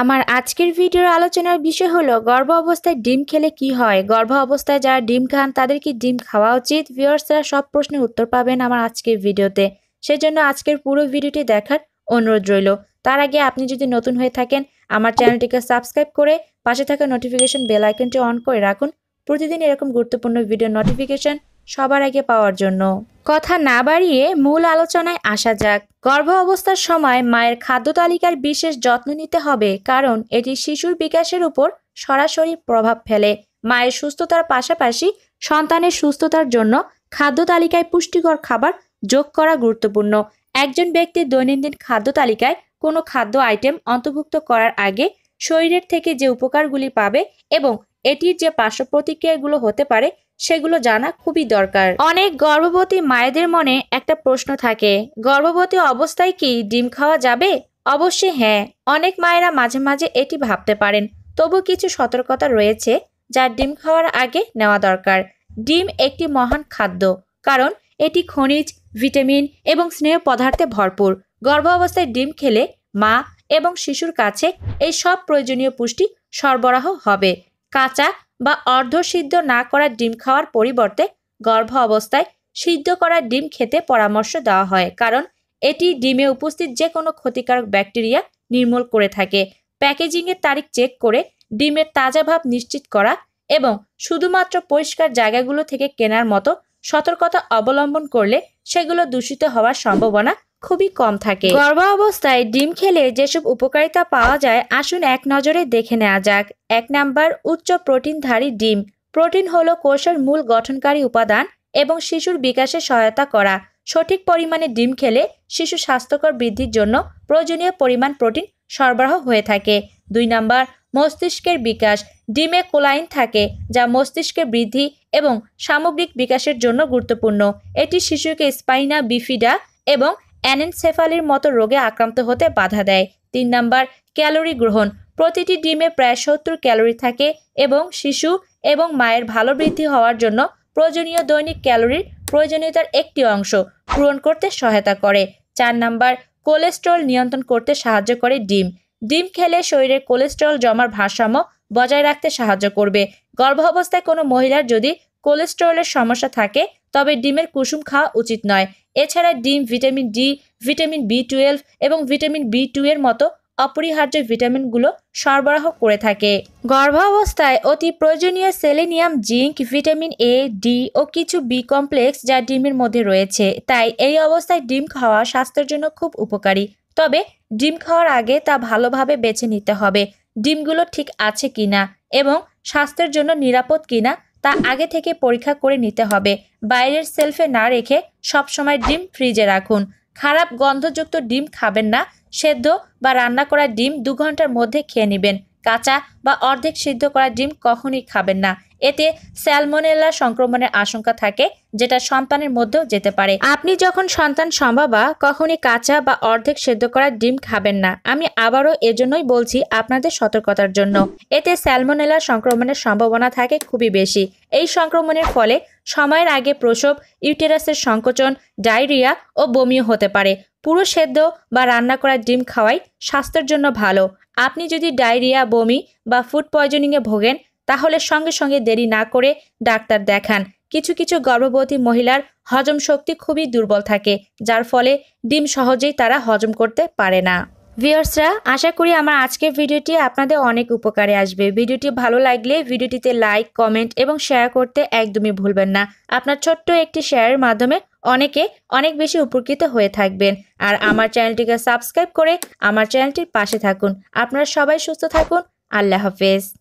আমার আজকের ভিডিওর আলোচনার বিষয় হলো গর্ভ অবস্থায় ডিম খেলে কি হয় গর্ভ অবস্থায় যারা ডিম খান তাদের কি ডিম খাওয়া উচিত ভিওর্সরা সব প্রশ্নের উত্তর পাবেন আমার আজকের ভিডিওতে সেজন্য আজকের পুরো ভিডিওটি দেখার অনুরোধ রইল তার আগে আপনি যদি নতুন হয়ে থাকেন আমার চ্যানেলটিকে সাবস্ক্রাইব করে পাশে থাকা নোটিফিকেশন বেল আইকনটি অন করে রাখুন প্রতিদিন এরকম গুরুত্বপূর্ণ ভিডিও নোটিফিকেশন সবার আগে পাওয়ার জন্য কথা না বাড়িয়ে মূল আলোচনায় আসা যাক গর্ভ অবস্থার সময় মায়ের খাদ্য তালিকার বিশেষ যত্ন নিতে হবে কারণ এটি শিশুর বিকাশের উপর সরাসরি প্রভাব ফেলে মায়ের সুস্থতার পাশাপাশি সন্তানের সুস্থতার জন্য খাদ্য তালিকায় পুষ্টিকর খাবার যোগ করা গুরুত্বপূর্ণ একজন ব্যক্তির দৈনন্দিন খাদ্য তালিকায় কোনো খাদ্য আইটেম অন্তর্ভুক্ত করার আগে শরীরের থেকে যে উপকারগুলি পাবে এবং এটির যে পার্শ্ব প্রতিক্রিয়াগুলো হতে পারে সেগুলো জানা খুবই দরকার অনেক গর্ভবতী মায়েদের মনে একটা প্রশ্ন থাকে গর্ভবতী অবস্থায় কি ডিম খাওয়া যাবে অবশ্যই হ্যাঁ অনেক মায়েরা মাঝে মাঝে এটি ভাবতে পারেন তবু কিছু সতর্কতা রয়েছে যা ডিম খাওয়ার আগে নেওয়া দরকার ডিম একটি মহান খাদ্য কারণ এটি খনিজ ভিটামিন এবং স্নেহ পদার্থে ভরপুর গর্ভাবস্থায় ডিম খেলে মা এবং শিশুর কাছে এই সব প্রয়োজনীয় পুষ্টি সরবরাহ হবে কাঁচা বা অর্ধসিদ্ধ না করা ডিম খাওয়ার পরিবর্তে গর্ভ অবস্থায় সিদ্ধ করা ডিম খেতে পরামর্শ দেওয়া হয় কারণ এটি ডিমে উপস্থিত যে কোনো ক্ষতিকারক ব্যাকটেরিয়া নির্মূল করে থাকে প্যাকেজিংয়ের তারিখ চেক করে ডিমের তাজা ভাব নিশ্চিত করা এবং শুধুমাত্র পরিষ্কার জায়গাগুলো থেকে কেনার মতো সতর্কতা অবলম্বন করলে সেগুলো দূষিত হওয়ার সম্ভাবনা খুবই কম থাকে গর্ভাবস্থায় ডিম খেলে যেসব উপকারিতা পাওয়া যায় আসুন এক নজরে দেখে নেওয়া যাক এক নাম্বার উচ্চ প্রোটিনধারী ডিম প্রোটিন হলো কোষের মূল গঠনকারী উপাদান এবং শিশুর বিকাশে সহায়তা করা সঠিক পরিমাণে ডিম খেলে শিশু স্বাস্থ্যকর বৃদ্ধির জন্য প্রয়োজনীয় পরিমাণ প্রোটিন সরবরাহ হয়ে থাকে দুই নাম্বার মস্তিষ্কের বিকাশ ডিমে কোলাইন থাকে যা মস্তিষ্কের বৃদ্ধি এবং সামগ্রিক বিকাশের জন্য গুরুত্বপূর্ণ এটি শিশুকে স্পাইনা বিফিডা এবং অ্যানেনসেফালির মতো রোগে আক্রান্ত হতে বাধা দেয় তিন নাম্বার ক্যালোরি গ্রহণ প্রতিটি ডিমে প্রায় সত্তর ক্যালোরি থাকে এবং শিশু এবং মায়ের ভালো বৃদ্ধি হওয়ার জন্য প্রয়োজনীয় দৈনিক ক্যালোরির প্রয়োজনীয়তার একটি অংশ পূরণ করতে সহায়তা করে চার নাম্বার কোলেস্ট্রল নিয়ন্ত্রণ করতে সাহায্য করে ডিম ডিম খেলে শরীরে কোলেস্ট্রল জমার ভারসাম্য বজায় রাখতে সাহায্য করবে গর্ভাবস্থায় কোনো মহিলার যদি কোলেস্ট্রলের সমস্যা থাকে তবে ডিমের কুসুম খাওয়া উচিত নয় এছাড়া ডিম vitamin D vitamin B twelve এবং ভিটামিন বি টু এর মতো অপরিহার্য ভিটামিনগুলো সরবরাহ করে থাকে গর্ভাবস্থায় অতি প্রয়োজনীয় selenium zinc vitamin A D ও কিছু বি কমপ্লেক্স যা ডিমের মধ্যে রয়েছে তাই এই অবস্থায় ডিম খাওয়া স্বাস্থ্যের জন্য খুব উপকারী তবে ডিম খাওয়ার আগে তা ভালোভাবে বেছে নিতে হবে ডিমগুলো ঠিক আছে কিনা এবং স্বাস্থ্যের জন্য নিরাপদ কিনা তা আগে থেকে পরীক্ষা করে নিতে হবে বাইরের সেলফে না রেখে সবসময় ডিম ফ্রিজে রাখুন খারাপ গন্ধযুক্ত ডিম খাবেন না সেদ্ধ বা রান্না করা ডিম দু ঘন্টার মধ্যে খেয়ে নেবেন কাঁচা বা অর্ধেক সিদ্ধ করা ডিম কখনই খাবেন না এতে স্যালমোনেলা সংক্রমণের আশঙ্কা থাকে যেটা সন্তানের মধ্যেও যেতে পারে আপনি যখন সন্তান সম্ভাবা কখনই কাঁচা বা অর্ধেক সেদ্ধ করা ডিম খাবেন না আমি আবারও এজন্যই বলছি আপনাদের সতর্কতার জন্য এতে স্যালমোনেলা সংক্রমণের সম্ভাবনা থাকে খুবই বেশি এই সংক্রমণের ফলে সময়ের আগে প্রসব ইউটেরাসের সংকোচন ডায়রিয়া ও বমিও হতে পারে পুরো সেদ্ধ বা রান্না করা ডিম খাওয়াই স্বাস্থ্যের জন্য ভালো আপনি যদি ডায়রিয়া বমি বা ফুড পয়জনিংয়ে ভোগেন তাহলে সঙ্গে সঙ্গে দেরি না করে ডাক্তার দেখান কিছু কিছু গর্ভবতী মহিলার হজম শক্তি খুবই দুর্বল থাকে যার ফলে ডিম সহজেই তারা হজম করতে পারে না ভিওর্সরা আশা করি আমার আজকের ভিডিওটি আপনাদের অনেক উপকারে আসবে ভিডিওটি ভালো লাগলে ভিডিওটিতে লাইক কমেন্ট এবং শেয়ার করতে একদমই ভুলবেন না আপনার ছোট্ট একটি শেয়ারের মাধ্যমে অনেকে অনেক বেশি উপকৃত হয়ে থাকবেন আর আমার চ্যানেলটিকে সাবস্ক্রাইব করে আমার চ্যানেলটির পাশে থাকুন আপনারা সবাই সুস্থ থাকুন আল্লাহ হাফেজ